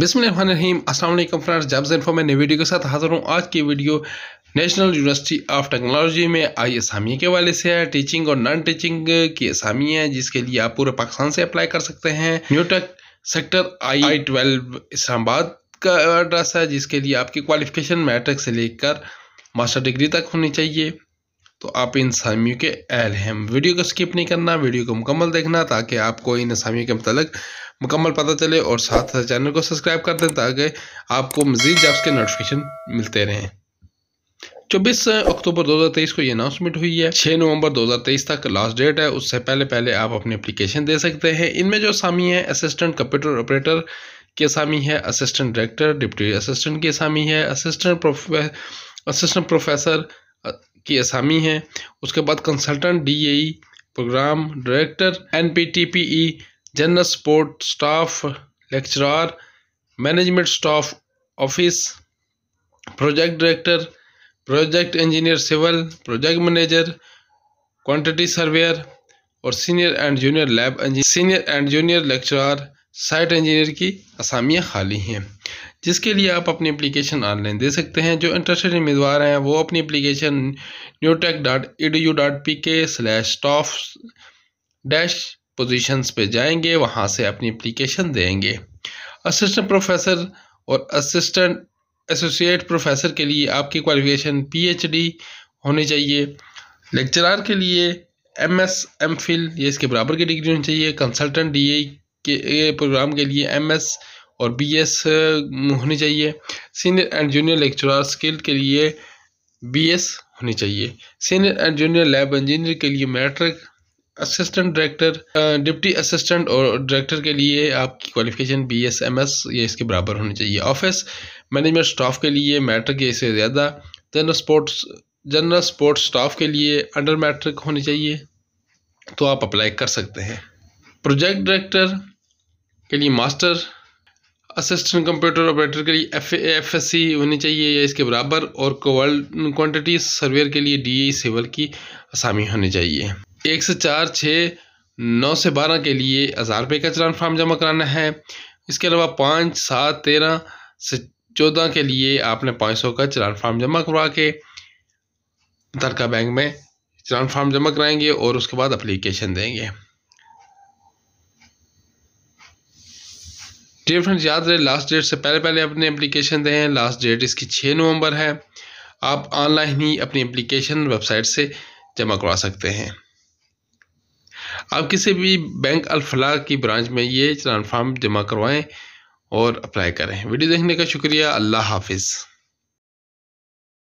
बिसमीम असल friends jobs info में नई वीडियो के साथ हाजिर हूँ आज की video national university of technology में आई असामी के वाले से है टीचिंग और नॉन टीचिंग की असामी है जिसके लिए आप पूरे पाकिस्तान से अप्लाई कर सकते हैं NUTECH sector I I twelve Islamabad का एड्रेस है जिसके लिए आपकी क्वालिफिकेशन मैट्रिक से लेकर मास्टर डिग्री तक होनी चाहिए तो आप इन असामियों के अहल हैं वीडियो को स्किप नहीं करना वीडियो को मुकम्मल देखना ताकि आपको इन असामियों के मतलब मुकम्मल पता चले और साथ साथ चैनल को सब्सक्राइब कर दें ताकि आपको मजीद जब्स के नोटिफिकेशन मिलते रहें चौबीस अक्टूबर 2023 को ये अनाउंसमेंट हुई है 6 नवंबर 2023 तक लास्ट डेट है उससे पहले पहले आप अपनी अप्लीकेशन दे सकते हैं इनमें जो असामी है असिस्टेंट कंप्यूटर ऑपरेटर की असामी है असिस्टेंट डायरेक्टर डिप्टी असिस्टेंट की असामी है असिस्टेंट प्रोफे असिस्टेंट प्रोफेसर की असामी है उसके बाद consultant D A programme director N P T P E general support staff lecturer management staff office project director project engineer civil project manager quantity surveyor और senior and junior lab senior and junior lecturer site engineer की असामियाँ खाली हैं जिसके लिए आप अपनी application online दे सकते हैं जो इंटरेस्टेड उम्मीदवार हैं वो अपनी application NUTECH dot E D U dot P K slash staff dash positions पे जाएंगे वहाँ से अपनी एप्लीकेशन देंगे असिस्टेंट प्रोफेसर और असिस्टेंट एसोसिएट प्रोफेसर के लिए आपकी क्वालिफिकेशन पीएचडी होनी चाहिए लेक्चरार के लिए एम एस एम फिल ये इसके बराबर की डिग्री होनी चाहिए कंसल्टेंट डी ए के प्रोग्राम के लिए एम एस और बी एस होनी चाहिए senior and junior lecturer skill के लिए बी एस होनी चाहिए senior and junior lab engineer के लिए matric assistant director deputy assistant और डायरेक्टर के लिए आपकी qualification B S M S या इसके बराबर होनी चाहिए ऑफिस मैनेजमेंट स्टाफ के लिए मैट्रिक या इससे ज़्यादा general sports general sports staff के लिए अंडर मैट्रिक होनी चाहिए तो आप अप्लाई कर सकते हैं प्रोजेक्ट डायरेक्टर के लिए मास्टर असिस्टेंट कंप्यूटर ऑपरेटर के लिए एफ एफ एस सी होनी चाहिए या इसके बराबर और क्वान्टिटी सर्वेयर के लिए डी ए सिविल की आसामी होनी चाहिए एक से चार छः नौ से बारह के लिए हज़ार रुपये का चलान फार्म जमा कराना है इसके अलावा पाँच सात तेरह से चौदह के लिए आपने पाँच सौ का चलान फार्म जमा करवा के दरका बैंक में चलान फार्म जमा कराएंगे और उसके बाद अप्लीकेशन देंगे डियर फ्रेंड्स याद रहे लास्ट डेट से पहले पहले अपनी एप्लीकेशन दें लास्ट डेट इसकी छः नवंबर है आप ऑनलाइन ही अपनी एप्लीकेशन वेबसाइट से जमा करवा सकते हैं आप किसी भी बैंक अलफला की ब्रांच में ये चलान फार्म जमा करवाएँ और अप्लाई करें वीडियो देखने का शुक्रिया अल्लाह हाफिज़